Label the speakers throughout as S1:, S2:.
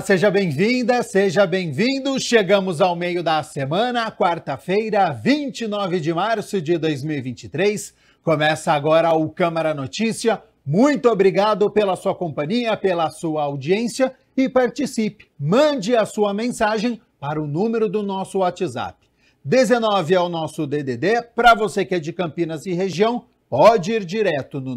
S1: seja bem-vinda, seja bem-vindo. Chegamos ao meio da semana, quarta-feira, 29 de março de 2023. Começa agora o Câmara Notícia. Muito obrigado pela sua companhia, pela sua audiência e participe. Mande a sua mensagem para o número do nosso WhatsApp. 19 é o nosso DDD. Para você que é de Campinas e região, pode ir direto no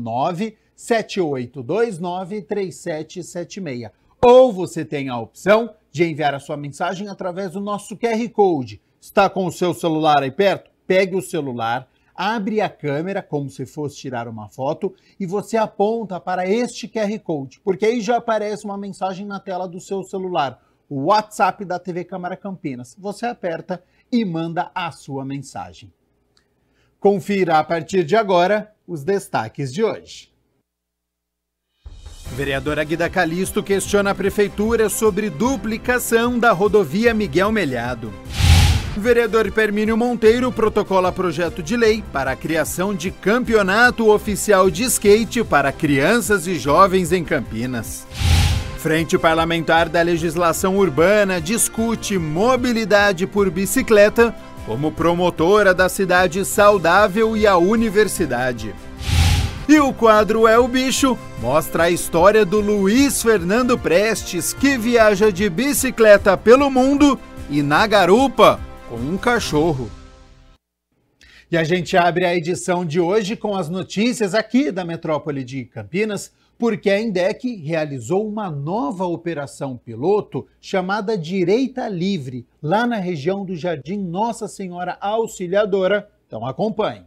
S1: 978293776 ou você tem a opção de enviar a sua mensagem através do nosso QR Code. Está com o seu celular aí perto? Pegue o celular, abre a câmera como se fosse tirar uma foto e você aponta para este QR Code, porque aí já aparece uma mensagem na tela do seu celular, o WhatsApp da TV Câmara Campinas. Você aperta e manda a sua mensagem. Confira a partir de agora os destaques de hoje. Vereadora Guida Calisto questiona a prefeitura sobre duplicação da rodovia Miguel Melhado. Vereador Permínio Monteiro protocola projeto de lei para a criação de campeonato oficial de skate para crianças e jovens em Campinas. Frente Parlamentar da Legislação Urbana discute mobilidade por bicicleta como promotora da cidade saudável e a universidade. E o quadro É o Bicho mostra a história do Luiz Fernando Prestes, que viaja de bicicleta pelo mundo e na garupa com um cachorro. E a gente abre a edição de hoje com as notícias aqui da metrópole de Campinas, porque a INDEC realizou uma nova operação piloto chamada Direita Livre, lá na região do Jardim Nossa Senhora Auxiliadora. Então acompanhe.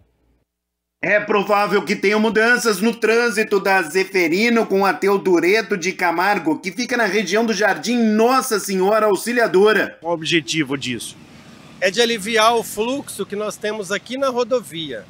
S1: É provável que tenham mudanças no trânsito da Zeferino com a Teodureto de Camargo, que fica na região do Jardim Nossa Senhora Auxiliadora.
S2: o objetivo disso? É de aliviar o fluxo que nós temos aqui na rodovia.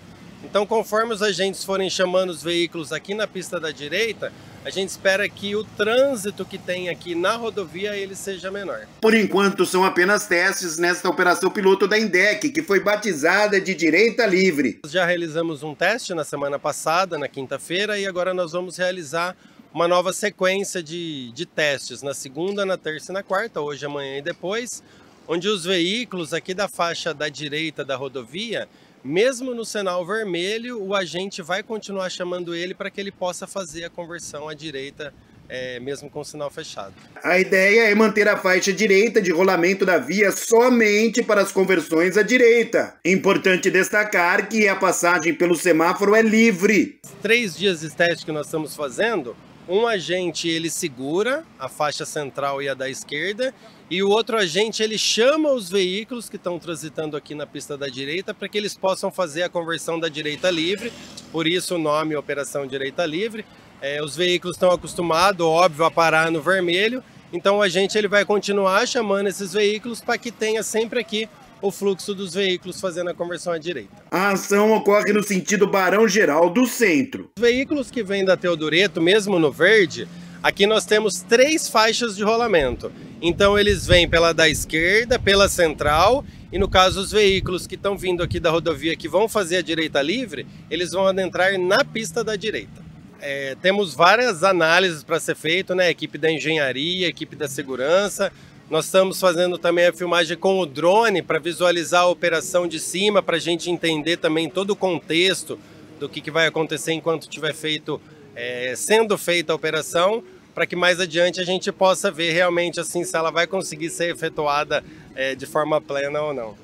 S2: Então, conforme os agentes forem chamando os veículos aqui na pista da direita, a gente espera que o trânsito que tem aqui na rodovia ele seja menor.
S1: Por enquanto, são apenas testes nesta operação piloto da INDEC, que foi batizada de Direita Livre.
S2: Já realizamos um teste na semana passada, na quinta-feira, e agora nós vamos realizar uma nova sequência de, de testes na segunda, na terça e na quarta, hoje, amanhã e depois, onde os veículos aqui da faixa da direita da rodovia mesmo no sinal vermelho, o agente vai continuar chamando ele para que ele possa fazer a conversão à direita, é, mesmo com o sinal fechado.
S1: A ideia é manter a faixa direita de rolamento da via somente para as conversões à direita. Importante destacar que a passagem pelo semáforo é livre.
S2: três dias de teste que nós estamos fazendo, um agente ele segura a faixa central e a da esquerda, e o outro agente ele chama os veículos que estão transitando aqui na pista da direita para que eles possam fazer a conversão da direita livre. Por isso o nome Operação Direita Livre. É, os veículos estão acostumados, óbvio, a parar no vermelho. Então o agente ele vai continuar chamando esses veículos para que tenha sempre aqui o fluxo dos veículos fazendo a conversão à direita. A ação ocorre no sentido Barão Geral do centro. Os veículos que vêm da Teodureto, mesmo no verde, aqui nós temos três faixas de rolamento. Então eles vêm pela da esquerda, pela central e no caso os veículos que estão vindo aqui da rodovia que vão fazer a direita livre, eles vão adentrar na pista da direita. É, temos várias análises para ser feito, né? Equipe da engenharia, equipe da segurança, nós estamos fazendo também a filmagem com o drone para visualizar a operação de cima, para a gente entender também todo o contexto do que, que vai acontecer enquanto tiver feito, é, sendo feita a operação, para que mais adiante a gente possa ver realmente assim se ela vai conseguir ser efetuada é, de forma plena ou não.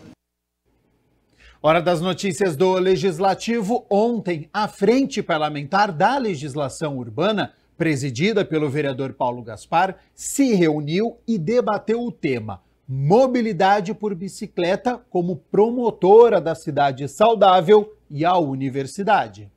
S1: Hora das notícias do Legislativo. Ontem, a Frente Parlamentar da Legislação Urbana presidida pelo vereador Paulo Gaspar, se reuniu e debateu o tema mobilidade por bicicleta como promotora da cidade saudável e a universidade.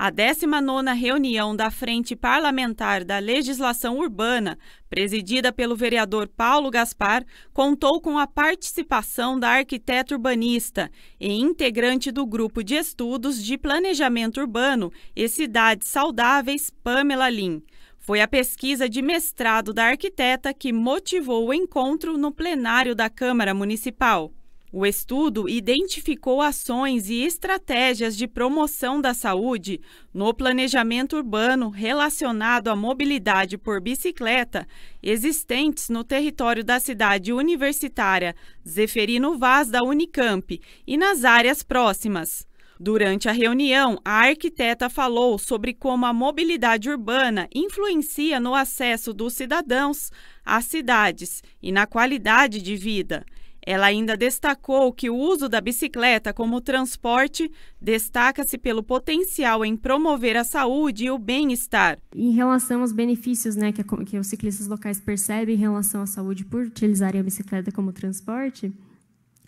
S3: A 19ª reunião da Frente Parlamentar da Legislação Urbana, presidida pelo vereador Paulo Gaspar, contou com a participação da arquiteta urbanista e integrante do Grupo de Estudos de Planejamento Urbano e Cidades Saudáveis, Pamela Lim. Foi a pesquisa de mestrado da arquiteta que motivou o encontro no plenário da Câmara Municipal. O estudo identificou ações e estratégias de promoção da saúde no planejamento urbano relacionado à mobilidade por bicicleta existentes no território da cidade universitária Zeferino Vaz da Unicamp e nas áreas próximas. Durante a reunião, a arquiteta falou sobre como a mobilidade urbana influencia no acesso dos cidadãos às cidades e na qualidade de vida. Ela ainda destacou que o uso da bicicleta como transporte destaca-se pelo potencial em promover a saúde e o bem-estar. Em relação aos benefícios né, que, a, que os ciclistas locais percebem em relação à saúde por utilizarem a bicicleta como transporte,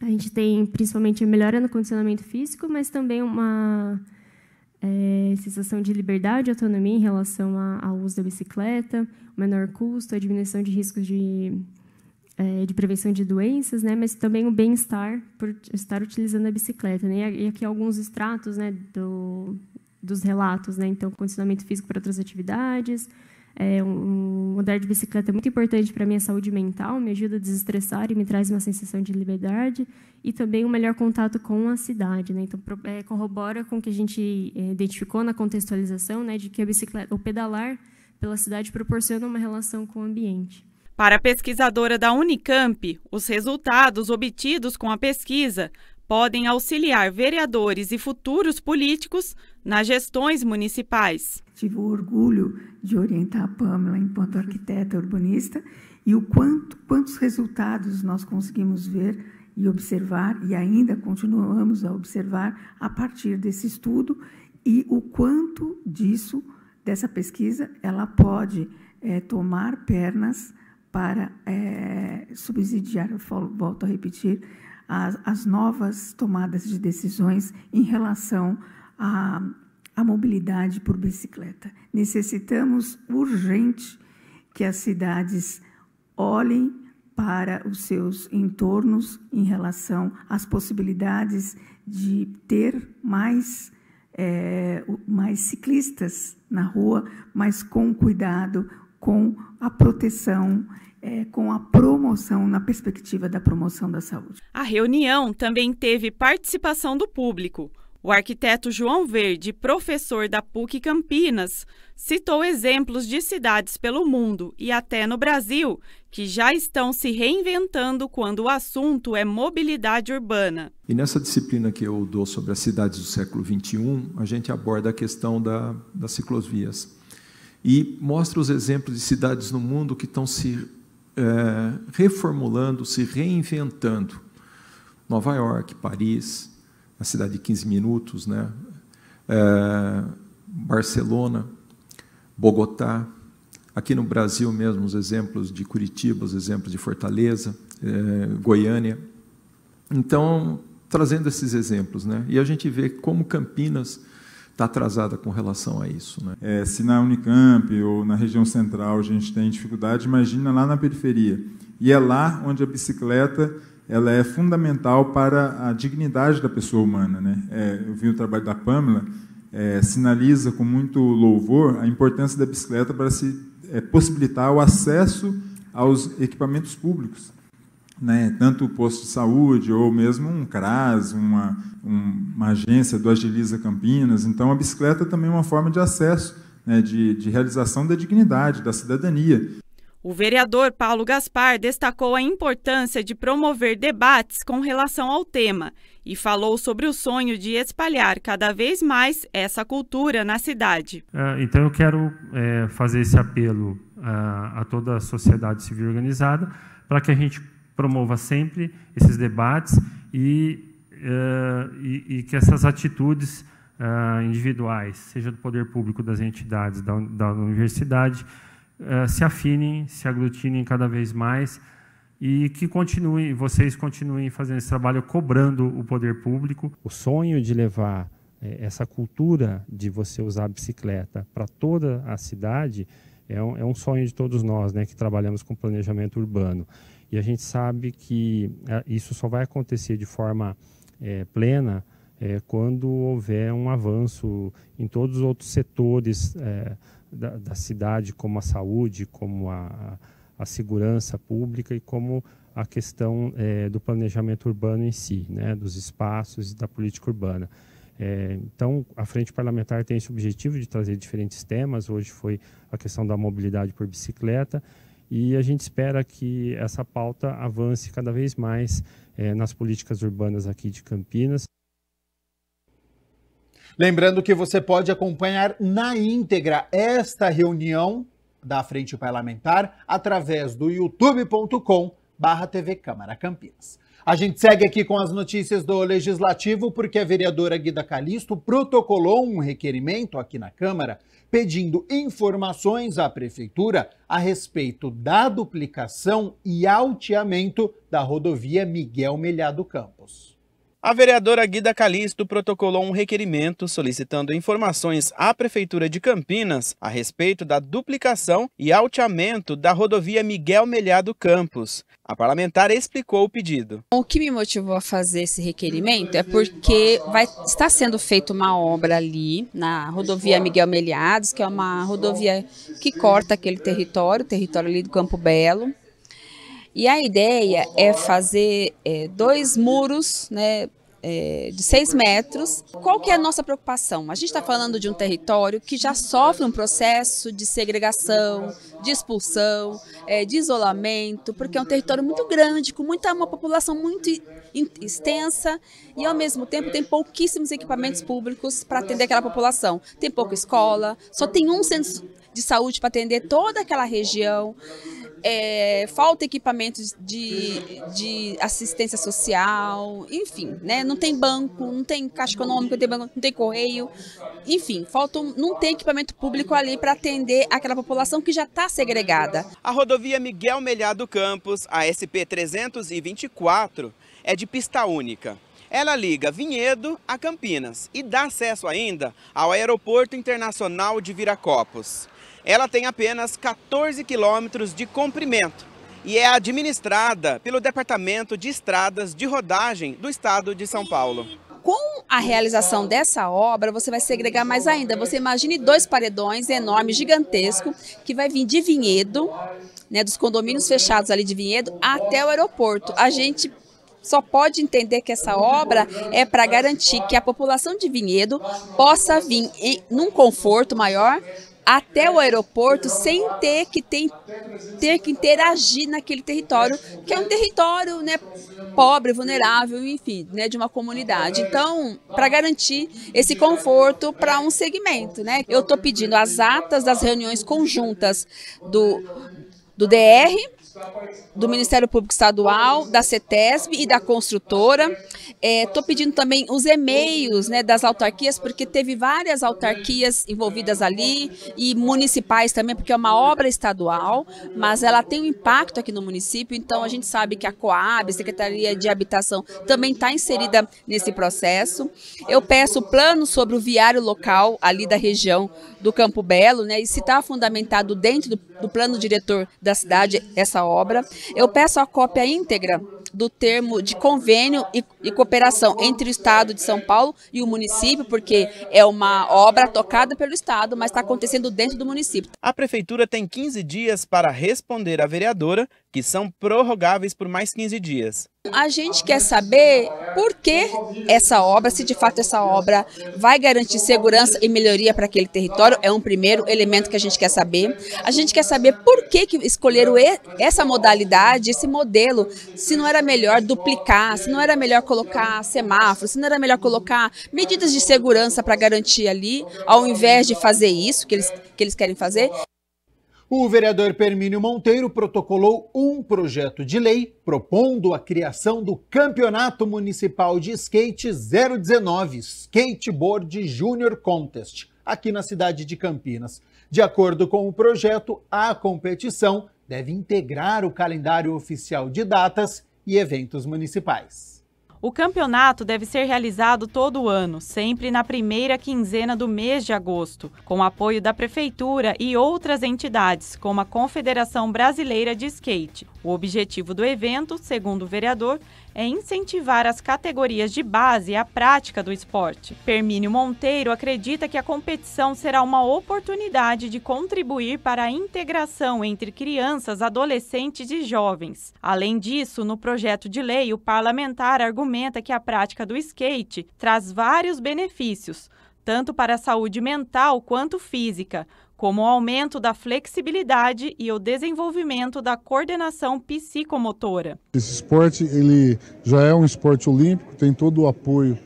S3: a gente tem principalmente a melhora no condicionamento físico, mas também uma é, sensação de liberdade e autonomia em relação ao uso da bicicleta, menor custo, a diminuição de riscos de é, de prevenção de doenças, né, mas também o bem-estar por estar utilizando a bicicleta. Né, e aqui alguns extratos né, do, dos relatos, né, então condicionamento físico para outras atividades, é, um, andar de bicicleta é muito importante para a minha saúde mental, me ajuda a desestressar e me traz uma sensação de liberdade e também um melhor contato com a cidade. Né? Então, é, corrobora com o que a gente é, identificou na contextualização né, de que a bicicleta, o pedalar pela cidade proporciona uma relação com o ambiente. Para a pesquisadora da Unicamp, os resultados obtidos com a pesquisa podem auxiliar vereadores e futuros políticos nas gestões municipais. Tive
S4: o orgulho de orientar a Pamela enquanto arquiteta urbanista e o quanto quantos resultados nós conseguimos ver e observar e ainda continuamos a observar a partir desse estudo e o quanto disso dessa pesquisa ela pode é, tomar pernas para é, subsidiar, eu volto a repetir, as, as, novas tomadas de decisões em relação à, à mobilidade por bicicleta. Necessitamos urgente que as cidades olhem para os seus entornos em relação às possibilidades de ter mais, é, mais ciclistas na rua, mas com cuidado, com a proteção é, com a promoção, na perspectiva da promoção da saúde.
S3: A reunião também teve participação do público. O arquiteto João Verde, professor da PUC Campinas, citou exemplos de cidades pelo mundo e até no Brasil que já estão se reinventando quando o assunto é mobilidade urbana.
S5: E nessa disciplina
S1: que eu dou sobre as cidades do século XXI, a gente aborda a questão da, das ciclovias e mostra os exemplos de cidades no mundo que estão se é, reformulando, se reinventando. Nova York, Paris, a cidade de 15 minutos, né? É, Barcelona, Bogotá, aqui no Brasil mesmo, os exemplos de Curitiba, os exemplos de Fortaleza, é, Goiânia. Então, trazendo esses exemplos, né? E a gente vê como Campinas está atrasada com relação a isso. Né? É, se na Unicamp ou na região central a gente tem dificuldade, imagina lá na periferia. E é lá onde a bicicleta ela é fundamental para a dignidade da pessoa humana. Né? É, eu vi o trabalho da Pamela, é, sinaliza com muito louvor a importância da bicicleta para se é, possibilitar o acesso aos equipamentos públicos né, tanto o posto de saúde ou mesmo um CRAS, uma, um, uma agência do Agiliza Campinas. Então, a bicicleta também é uma forma de acesso, né, de, de realização da dignidade, da cidadania.
S3: O vereador Paulo Gaspar destacou a importância de promover debates com relação ao tema e falou sobre o sonho de espalhar cada vez mais essa cultura na cidade.
S5: É, então, eu quero é, fazer esse apelo a, é, a toda a sociedade civil organizada para que a gente promova sempre esses debates e, uh, e, e, que essas atitudes uh, individuais, seja do poder público, das entidades, da, da universidade, uh, se afinem, se aglutinem cada vez mais e que continuem, vocês continuem fazendo esse trabalho, cobrando o poder público. O sonho de levar essa cultura de você usar a bicicleta para toda a cidade é um, é um sonho de todos nós, né, que trabalhamos com planejamento urbano. E a gente sabe que é, isso só vai acontecer de forma é, plena é, quando houver um avanço em todos os outros setores é, da, da, cidade, como a saúde, como a, a segurança pública e como a questão é, do planejamento urbano em si, né, dos espaços e da política urbana. É, então, a Frente Parlamentar tem esse objetivo de trazer diferentes temas. Hoje foi a questão da mobilidade por bicicleta e a gente espera que essa pauta avance cada vez mais eh, nas políticas urbanas aqui de Campinas. Lembrando que você pode acompanhar na íntegra
S1: esta reunião da Frente Parlamentar através do youtube.com barra TV Câmara Campinas. A gente segue aqui com as notícias do Legislativo, porque a vereadora Guida Calisto protocolou um requerimento aqui na Câmara pedindo informações à Prefeitura a respeito da duplicação e alteamento da rodovia Miguel Melhado Campos. A vereadora Guida
S6: Calixto protocolou um requerimento solicitando informações à Prefeitura de Campinas a respeito da duplicação e alteamento da rodovia Miguel Melhado Campos. A parlamentar explicou o pedido.
S7: O que me motivou a fazer esse requerimento é porque vai, está sendo feita uma obra ali na rodovia Miguel Meliados, que é uma rodovia que corta aquele território, o território ali do Campo Belo. E a ideia é fazer é, dois muros, né, é, de 6 metros. Qual que é a nossa preocupação? A gente está falando de um território que já sofre um processo de segregação, de expulsão, é, de isolamento, porque é um território muito grande, com muita, uma população muito extensa e, ao mesmo tempo, tem pouquíssimos equipamentos públicos para atender aquela população. Tem pouca escola, só tem um centro de saúde para atender toda aquela região é, falta equipamentos de, de assistência social, enfim, né? Não tem banco, não tem caixa econômica, não tem, banco, não tem correio, enfim, falta, não tem equipamento público ali para atender aquela população que já está segregada.
S6: A rodovia Miguel Melhado Campos, a SP 324, é de pista única. Ela liga Vinhedo a Campinas e dá acesso ainda ao Aeroporto Internacional de Viracopos. Ela tem apenas 14 quilômetros de comprimento e é administrada pelo Departamento de Estradas de Rodagem do Estado de São Paulo.
S7: Com a realização dessa obra, você vai segregar mais ainda. Você imagine dois paredões enormes, gigantesco, que vai vir de Vinhedo, né, dos condomínios fechados ali de Vinhedo, até o aeroporto. A gente só pode entender que essa obra é para garantir que a população de Vinhedo possa vir em, num conforto maior até o aeroporto sem ter que, ter, ter que interagir naquele território, que é um território né, pobre, vulnerável, enfim, né, de uma comunidade. Então, para garantir esse conforto para um segmento, né? Eu estou pedindo as atas das reuniões conjuntas do, do DR do Ministério Público Estadual, da CETESB e da construtora. Estou é, pedindo também os e-mails né, das autarquias, porque teve várias autarquias envolvidas ali e municipais também, porque é uma obra estadual, mas ela tem um impacto aqui no município, então a gente sabe que a Coab, Secretaria de Habitação, também está inserida nesse processo. Eu peço plano sobre o viário local ali da região do Campo Belo, né, e se está fundamentado dentro do, do plano diretor da cidade essa obra obra. Eu peço a cópia íntegra do termo de convênio e, e, cooperação entre o Estado de São Paulo e o município, porque é uma obra tocada pelo Estado, mas está acontecendo dentro do município. A
S6: Prefeitura tem 15 dias para responder à vereadora que são prorrogáveis por mais 15 dias.
S7: A gente quer saber por que essa obra, se de fato essa obra vai garantir segurança e melhoria para aquele território, é um primeiro elemento que a gente quer saber. A gente quer saber por que, que escolheram essa modalidade, esse modelo, se não era melhor duplicar, se não era melhor colocar semáforo, se não era melhor colocar medidas de segurança para garantir ali, ao invés de fazer isso que eles, que eles querem fazer.
S1: O vereador Permínio Monteiro protocolou um projeto de lei propondo a criação do Campeonato Municipal de Skate 019 Skateboard Junior Contest, aqui na cidade de Campinas. De acordo com o projeto, a competição deve integrar o calendário oficial de datas e eventos municipais.
S3: O campeonato deve ser realizado todo ano, sempre na primeira quinzena do mês de agosto, com apoio da Prefeitura e outras entidades, como a Confederação Brasileira de Skate. O objetivo do evento, segundo o vereador, é incentivar as categorias de base à prática do esporte. Permínio Monteiro acredita que a competição será uma oportunidade de contribuir para a integração entre crianças, adolescentes e jovens. Além disso, no projeto de lei, o parlamentar argumenta argumenta que a prática do skate traz vários benefícios, tanto para a saúde mental quanto física, como o aumento da flexibilidade e o desenvolvimento da coordenação psicomotora.
S8: Esse esporte ele já é um esporte olímpico, tem todo o apoio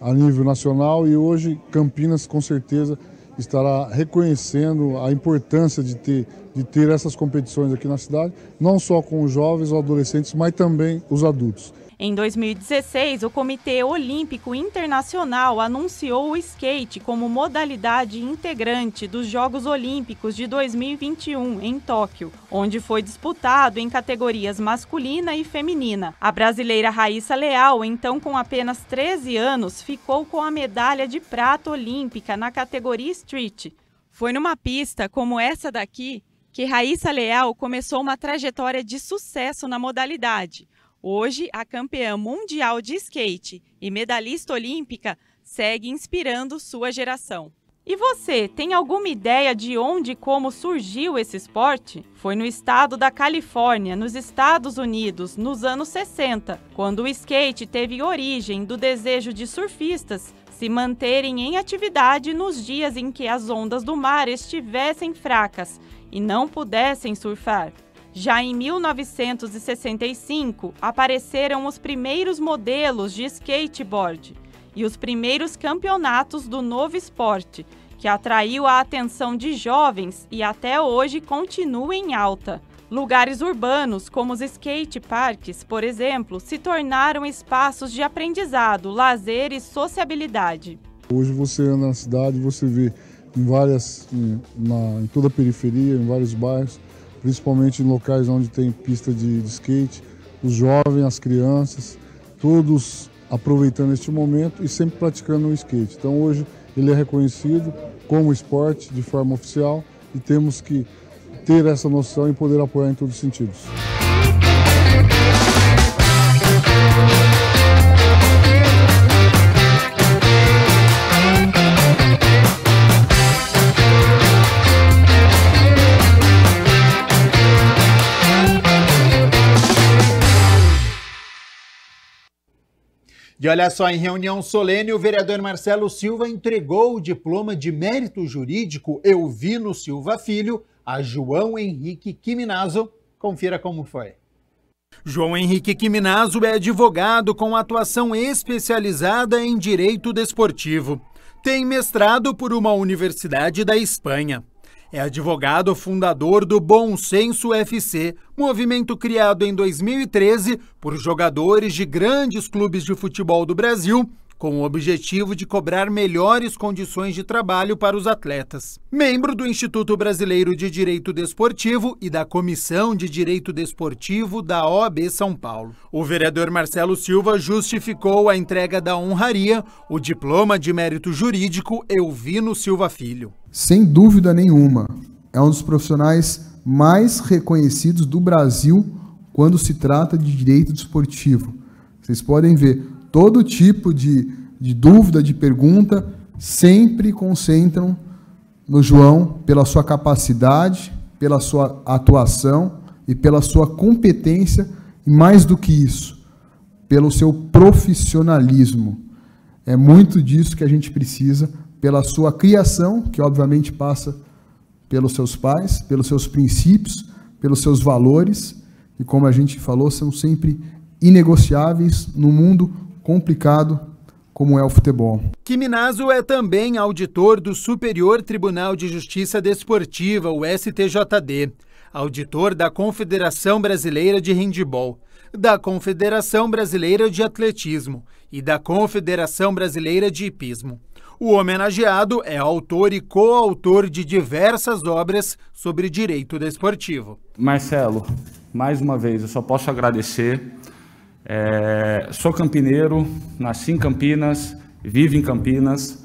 S8: a nível nacional e hoje Campinas com certeza estará reconhecendo a importância de ter, de ter essas competições aqui na cidade, não só com os jovens ou adolescentes, mas também os adultos.
S3: Em 2016, o Comitê Olímpico Internacional anunciou o skate como modalidade integrante dos Jogos Olímpicos de 2021 em Tóquio, onde foi disputado em categorias masculina e feminina. A brasileira Raíssa Leal, então com apenas 13 anos, ficou com a medalha de prata olímpica na categoria Street. Foi numa pista como essa daqui que Raíssa Leal começou uma trajetória de sucesso na modalidade. Hoje, a campeã mundial de skate e medalhista olímpica segue inspirando sua geração. E você, tem alguma ideia de onde e como surgiu esse esporte? Foi no estado da Califórnia, nos Estados Unidos, nos anos 60, quando o skate teve origem do desejo de surfistas se manterem em atividade nos dias em que as ondas do mar estivessem fracas e não pudessem surfar. Já em 1965, apareceram os primeiros modelos de skateboard e os primeiros campeonatos do novo esporte, que atraiu a atenção de jovens e até hoje continua em alta. Lugares urbanos, como os skate parks, por exemplo, se tornaram espaços de aprendizado, lazer e sociabilidade.
S8: Hoje você anda na cidade, você vê em várias, em, na, em toda a periferia, em vários bairros, principalmente em locais onde tem pista de, de skate, os jovens, as crianças, todos aproveitando este momento e sempre praticando o skate. Então hoje ele é reconhecido como esporte de forma oficial e temos que ter essa noção e poder apoiar em todos os sentidos.
S1: E olha só, em reunião solene, o vereador Marcelo Silva entregou o diploma de mérito jurídico Elvino Silva Filho a João Henrique Quiminazo. Confira como foi. João Henrique Quiminazo é advogado com atuação especializada em direito desportivo. Tem mestrado por uma universidade da Espanha. É advogado fundador do Bom Senso FC, movimento criado em 2013 por jogadores de grandes clubes de futebol do Brasil com o objetivo de cobrar melhores condições de trabalho para os atletas. Membro do Instituto Brasileiro de Direito Desportivo e da Comissão de Direito Desportivo da OAB São Paulo, o vereador Marcelo Silva justificou a entrega da honraria, o diploma de mérito jurídico Elvino Silva Filho.
S8: Sem dúvida nenhuma, é um dos profissionais mais reconhecidos do Brasil quando se trata de direito desportivo. Vocês podem ver, todo tipo de, de dúvida, de pergunta, sempre concentram no João pela sua capacidade, pela sua atuação e pela sua competência, e mais do que isso, pelo seu profissionalismo. É muito disso que a gente precisa, pela sua criação, que obviamente passa pelos seus pais, pelos seus princípios, pelos seus valores, e como a gente falou, são sempre inegociáveis no mundo complicado como é o futebol.
S1: Kiminazo é também auditor do Superior Tribunal de Justiça Desportiva, o STJD, auditor da Confederação Brasileira de Handebol, da Confederação Brasileira de Atletismo e da Confederação Brasileira de Hipismo. O homenageado é autor e coautor de diversas obras sobre direito desportivo.
S5: Marcelo, mais uma vez, eu só posso agradecer é, sou campineiro, nasci em Campinas, vivo em Campinas,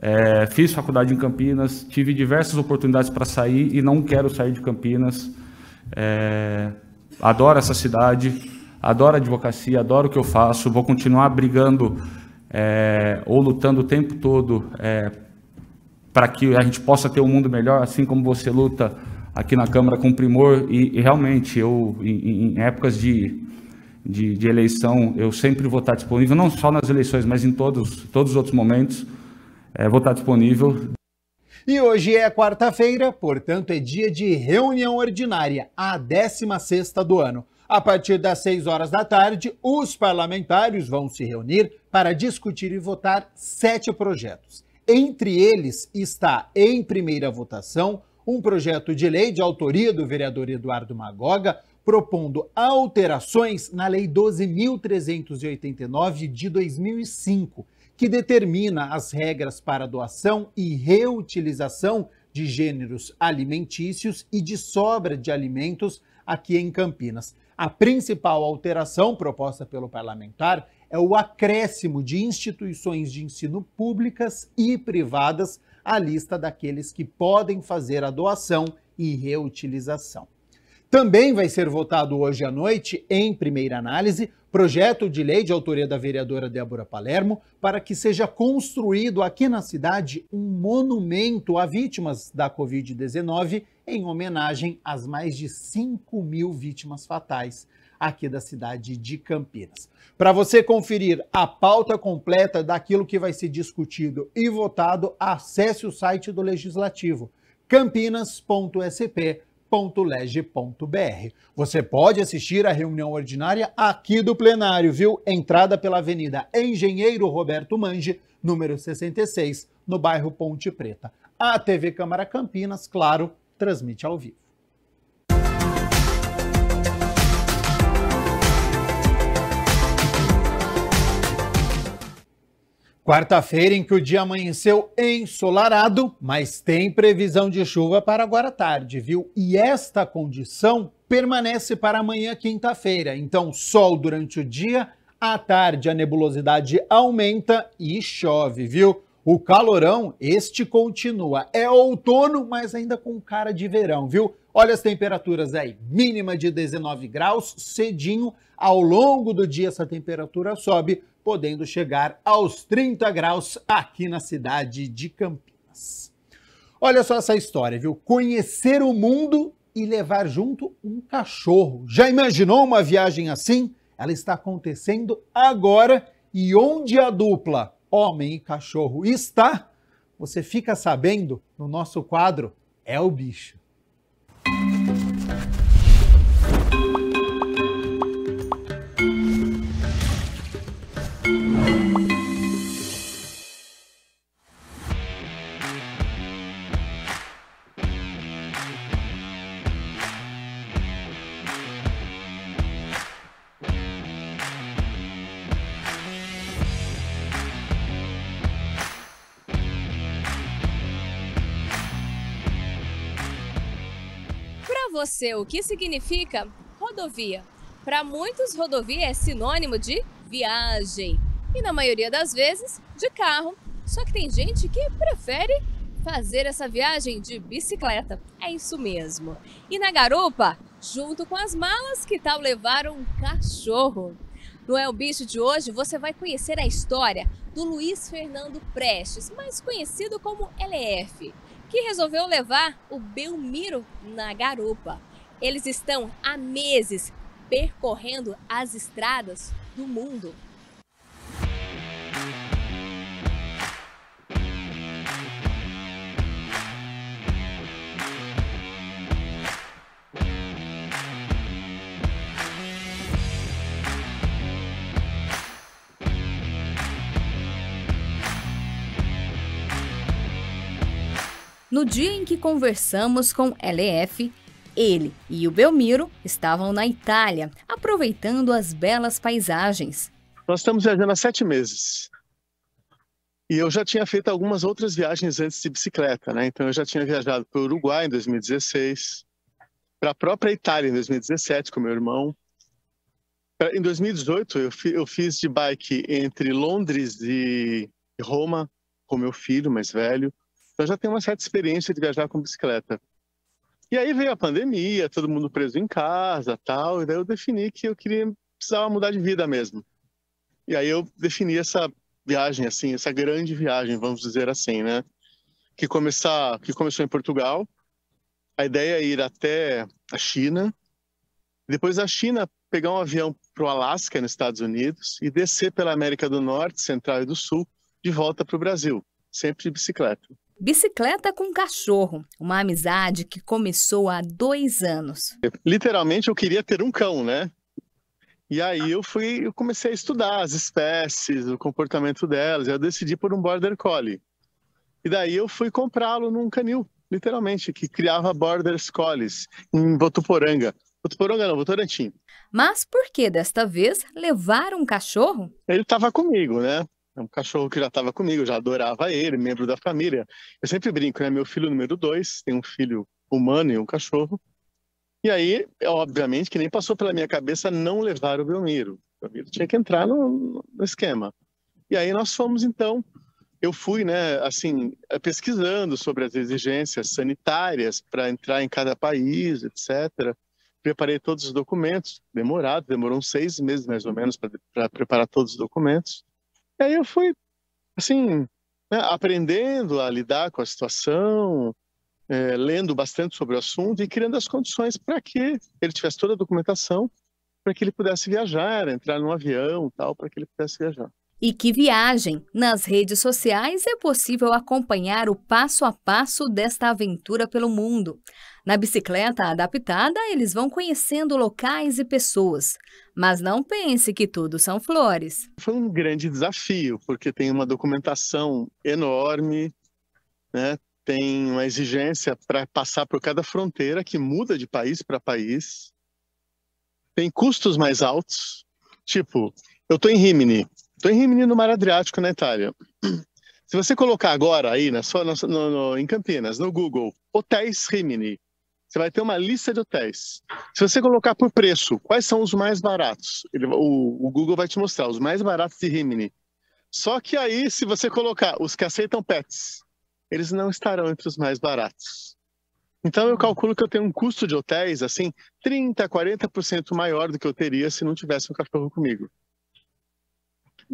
S5: é, fiz faculdade em Campinas, tive diversas oportunidades para sair e não quero sair de Campinas. É, adoro essa cidade, adoro a advocacia, adoro o que eu faço, vou continuar brigando é, ou lutando o tempo todo é, para que a gente possa ter um mundo melhor, assim como você luta aqui na Câmara com primor e, e realmente eu, em, em épocas de de, de, eleição, eu sempre vou estar disponível, não só nas eleições, mas em todos, todos os outros momentos, é, vou estar disponível.
S1: E hoje é quarta-feira, portanto é dia de reunião ordinária, a 16ª do ano. A partir das 6 horas da tarde, os parlamentares vão se reunir para discutir e votar sete projetos. Entre eles está, em primeira votação, um projeto de lei de autoria do vereador Eduardo Magoga propondo alterações na Lei 12.389 de 2005, que determina as regras para doação e reutilização de gêneros alimentícios e de sobra de alimentos aqui em Campinas. A principal alteração proposta pelo parlamentar é o acréscimo de instituições de ensino públicas e privadas à lista daqueles que podem fazer a doação e reutilização. Também vai ser votado hoje à noite, em primeira análise, projeto de lei de autoria da vereadora Débora Palermo para que seja construído aqui na cidade um monumento a vítimas da Covid-19 em homenagem às mais de 5 mil vítimas fatais aqui da cidade de Campinas. Para você conferir a pauta completa daquilo que vai ser discutido e votado, acesse o site do Legislativo campinas.sp.com www.lege.br. Você pode assistir a reunião ordinária aqui do plenário, viu? Entrada pela Avenida Engenheiro Roberto Mange, número 66, no bairro Ponte Preta. A TV Câmara Campinas, claro, transmite ao vivo. Quarta-feira em que o dia amanheceu ensolarado, mas tem previsão de chuva para agora à tarde, viu? E esta condição permanece para amanhã, quinta-feira. Então, sol durante o dia, à tarde a nebulosidade aumenta e chove, viu? O calorão, este continua. É outono, mas ainda com cara de verão, viu? Olha as temperaturas aí. Mínima de 19 graus, cedinho. Ao longo do dia, essa temperatura sobe podendo chegar aos 30 graus aqui na cidade de Campinas. Olha só essa história, viu? Conhecer o mundo e levar junto um cachorro. Já imaginou uma viagem assim? Ela está acontecendo agora e onde a dupla homem e cachorro está, você fica sabendo no nosso quadro É o Bicho.
S9: o que significa rodovia. Para muitos, rodovia é sinônimo de viagem e, na maioria das vezes, de carro. Só que tem gente que prefere fazer essa viagem de bicicleta. É isso mesmo. E na garupa, junto com as malas, que tal levar um cachorro? No É o Bicho de hoje, você vai conhecer a história do Luiz Fernando Prestes, mais conhecido como LF, que resolveu levar o Belmiro na garupa. Eles estão há meses percorrendo as estradas do mundo. No dia em que conversamos com LF, ele e o Belmiro estavam na Itália, aproveitando as belas paisagens.
S8: Nós estamos viajando há sete meses. E eu já tinha feito algumas outras viagens antes de bicicleta, né? Então eu já tinha viajado para o Uruguai em 2016, para a própria Itália em 2017 com meu irmão. em 2018 eu, fi, eu fiz de bike entre Londres e Roma com meu filho mais velho. Então já tenho uma certa experiência de viajar com bicicleta. E aí veio a pandemia, todo mundo preso em casa tal, e daí eu defini que eu queria, precisava mudar de vida mesmo. E aí eu defini essa viagem, assim, essa grande viagem, vamos dizer assim, né? Que, começar, que começou em Portugal, a ideia é ir até a China, depois da China pegar um avião para o Alasca, nos Estados Unidos, e descer pela América do Norte, Central e do Sul, de volta para o Brasil, sempre de bicicleta.
S9: Bicicleta com Cachorro, uma amizade que começou há dois anos.
S8: Literalmente eu queria ter um cão, né? E aí eu fui, eu comecei a estudar as espécies, o comportamento delas. Eu decidi por um border collie. E daí eu fui comprá-lo num canil, literalmente, que criava border collies em Votuporanga. Votuporanga não, Votorantim.
S9: Mas por que desta vez levar um cachorro?
S8: Ele estava comigo, né? É um cachorro que já estava comigo, já adorava ele, membro da família. Eu sempre brinco, né? Meu filho número dois tem um filho humano e um cachorro. E aí, obviamente, que nem passou pela minha cabeça não levar o Belmiro. O Belmiro tinha que entrar no, no esquema. E aí nós fomos, então, eu fui, né, assim, pesquisando sobre as exigências sanitárias para entrar em cada país, etc. Preparei todos os documentos, demorado, demorou uns seis meses mais ou menos para preparar todos os documentos. E aí eu fui, assim, né, aprendendo a lidar com a situação, é, lendo bastante sobre o assunto e criando as condições para que ele tivesse toda a documentação para que ele pudesse viajar, entrar num avião tal, para que ele pudesse viajar.
S9: E que viagem! Nas redes sociais é possível acompanhar o passo a passo desta aventura pelo mundo. Na bicicleta adaptada, eles vão conhecendo locais e pessoas. Mas não pense que tudo são flores.
S8: Foi um grande desafio, porque tem uma documentação enorme, né? tem uma exigência para passar por cada fronteira que muda de país para país. Tem custos mais altos, tipo, eu estou em Rimini, Estou em Rimini, no Mar Adriático, na Itália. Se você colocar agora aí na sua, no, no, em Campinas, no Google, hotéis Rimini, você vai ter uma lista de hotéis. Se você colocar por preço, quais são os mais baratos? Ele, o, o, Google vai te mostrar os mais baratos de Rimini. Só que aí, se você colocar os que aceitam pets, eles não estarão entre os mais baratos. Então, eu calculo que eu tenho um custo de hotéis, assim, 30%, 40% maior do que eu teria se não tivesse um cachorro comigo.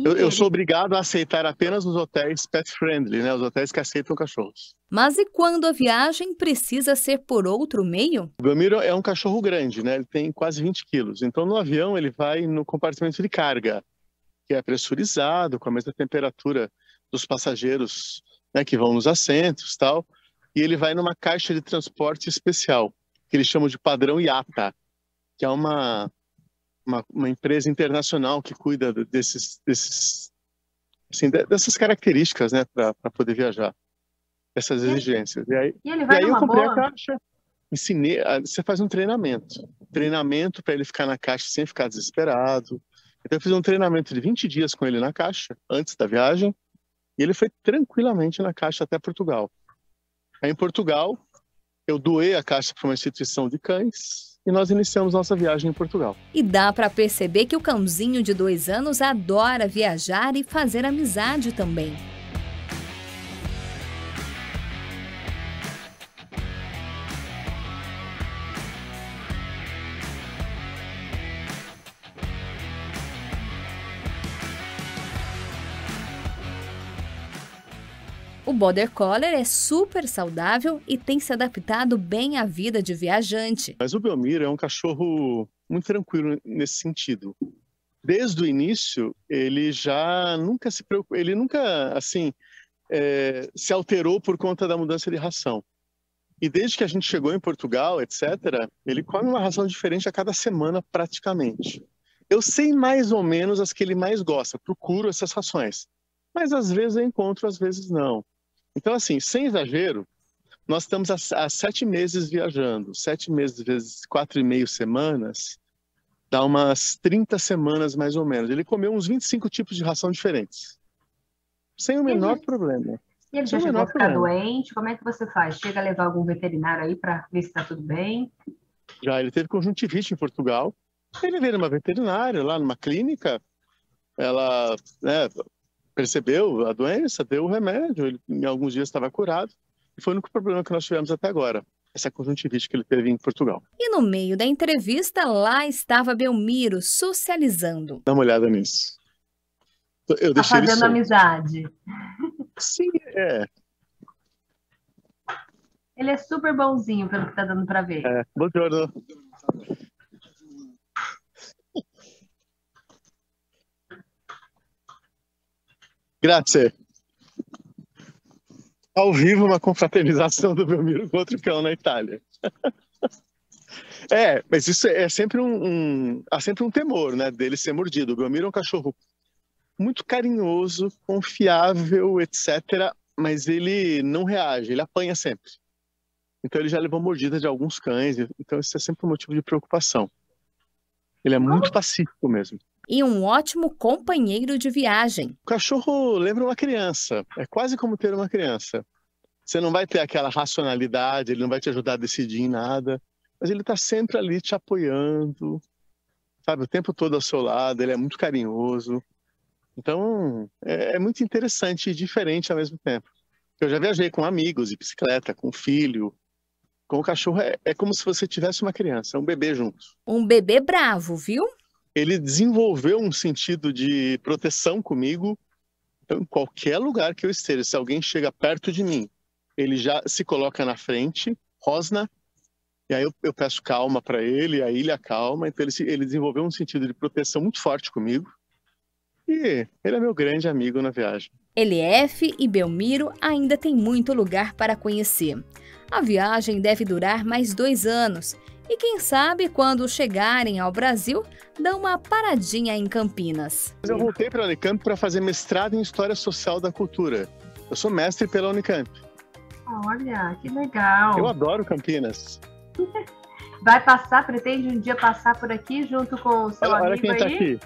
S8: Eu, eu, sou obrigado a aceitar apenas os hotéis pet friendly, né? Os hotéis que aceitam cachorros.
S9: Mas e quando a viagem precisa ser por outro meio?
S8: O Belmiro é um cachorro grande, né? Ele tem quase 20 quilos. Então, no avião, ele vai no compartimento de carga, que é pressurizado, com a mesma temperatura dos passageiros né, que vão nos assentos tal. E ele vai numa caixa de transporte especial, que eles chamam de padrão IATA, que é uma uma, uma empresa internacional que cuida desses, desses assim, dessas características, né, para poder viajar, essas exigências. E aí, e, e aí eu comprei boa? a caixa, ensinei, ah, você faz um treinamento, treinamento para ele ficar na caixa sem ficar desesperado. Então eu fiz um treinamento de 20 dias com ele na caixa antes da viagem, e ele foi tranquilamente na caixa até Portugal. Aí em Portugal, eu doei a caixa para uma instituição de cães e nós iniciamos nossa viagem em Portugal.
S9: E dá para perceber que o cãozinho de dois anos adora viajar e fazer amizade também. O Border Collar é super saudável e tem se adaptado bem à vida de viajante.
S8: Mas o Belmiro é um cachorro muito tranquilo nesse sentido. Desde o início, ele já nunca se ele nunca assim é, se alterou por conta da mudança de ração. E desde que a gente chegou em Portugal, etc., ele come uma ração diferente a cada semana praticamente. Eu sei mais ou menos as que ele mais gosta, procuro essas rações. Mas às vezes eu encontro, às vezes não. Então, assim, sem exagero, nós estamos há, sete meses viajando. Sete meses vezes quatro e meio semanas, dá umas 30 semanas mais ou menos. Ele comeu uns 25 tipos de ração diferentes. Sem o menor Entendi. Uhum. problema.
S9: E ele já chegou a ficar problema. doente? Como é que você faz? Chega a levar algum veterinário aí para ver se está tudo bem?
S8: Já, ele teve conjuntivite em Portugal. Ele veio numa veterinária, lá numa clínica. Ela né, percebeu a doença, deu o remédio, ele, em alguns dias estava curado, e foi o único problema que nós tivemos até agora essa conjuntivite que ele teve em Portugal.
S9: E no meio da entrevista, lá estava Belmiro socializando.
S8: Dá uma olhada nisso. Eu tá fazendo
S9: amizade. Sim, é. Ele é super bonzinho, pelo que está
S8: dando para ver. É. Buongiorno. Grazie. Ao vivo, uma confraternização do Belmiro com outro cão na Itália. é, mas isso é sempre um, um, Há sempre um temor, né? Dele ser mordido. O Belmiro é um cachorro muito carinhoso, confiável, etc. Mas ele não reage, ele apanha sempre. Então ele já levou mordida de alguns cães, então isso é sempre um motivo de preocupação. Ele é muito pacífico mesmo
S9: e um ótimo companheiro de viagem.
S8: O cachorro lembra uma criança, é quase como ter uma criança. Você não vai ter aquela racionalidade, ele não vai te ajudar a decidir em nada, mas ele está sempre ali te apoiando, sabe, o tempo todo ao seu lado, ele é muito carinhoso. Então, é, é muito interessante e diferente ao mesmo tempo. Eu já viajei com amigos de bicicleta, com filho, com o cachorro é, é, como se você tivesse uma criança, um bebê junto. Um bebê bravo, viu? ele desenvolveu um sentido de proteção comigo. Então, em qualquer lugar que eu esteja, se alguém chega perto de mim, ele já se coloca na frente, rosna, e aí eu, eu peço calma para ele, aí ele acalma. Então, ele, ele desenvolveu um sentido de proteção muito forte comigo. E ele é meu grande amigo na viagem.
S9: LF é e Belmiro ainda tem muito lugar para conhecer. A viagem deve durar mais dois anos e quem sabe quando chegarem ao Brasil, dão uma paradinha em Campinas. Eu
S8: voltei para a Unicamp para fazer mestrado em História Social da Cultura. Eu sou mestre pela Unicamp.
S9: Olha, que legal. Eu
S8: adoro Campinas.
S9: Vai passar, pretende um dia passar por aqui junto com o seu olha, amigo quem tá aí? aqui.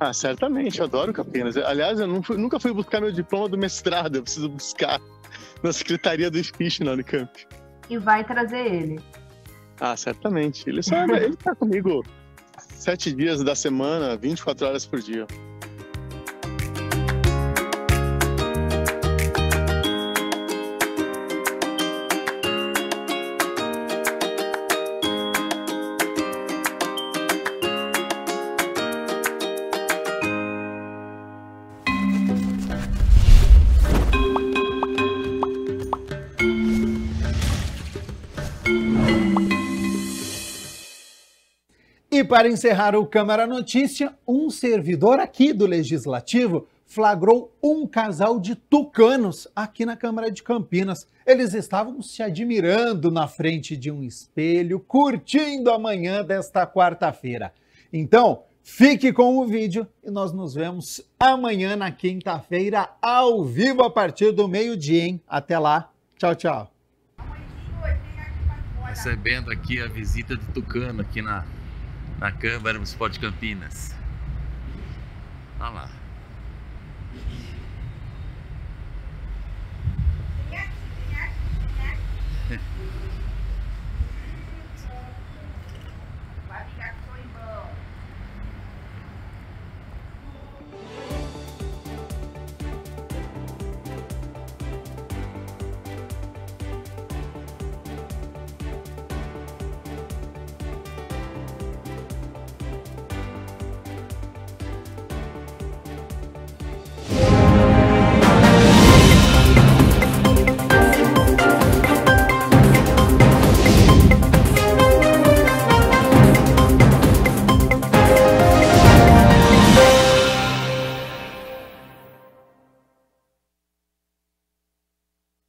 S8: Ah, certamente, eu adoro Campinas. Aliás, eu fui, nunca fui buscar meu diploma do mestrado, eu preciso buscar na Secretaria do Speech na Unicamp.
S9: E vai trazer
S8: ele. Ah, certamente. Ele está ele tá comigo sete dias da semana, 24 horas por dia.
S1: para encerrar o Câmara Notícia, um servidor aqui do Legislativo flagrou um casal de tucanos aqui na Câmara de Campinas. Eles estavam se admirando na frente de um espelho, curtindo a manhã desta quarta-feira. Então, fique com o vídeo e nós nos vemos amanhã na quinta-feira, ao vivo, a partir do meio-dia, hein? Até lá. Tchau, tchau.
S2: Recebendo aqui a visita de Tucano aqui na na Câmara Municipal de
S8: Campinas. Olha tá lá.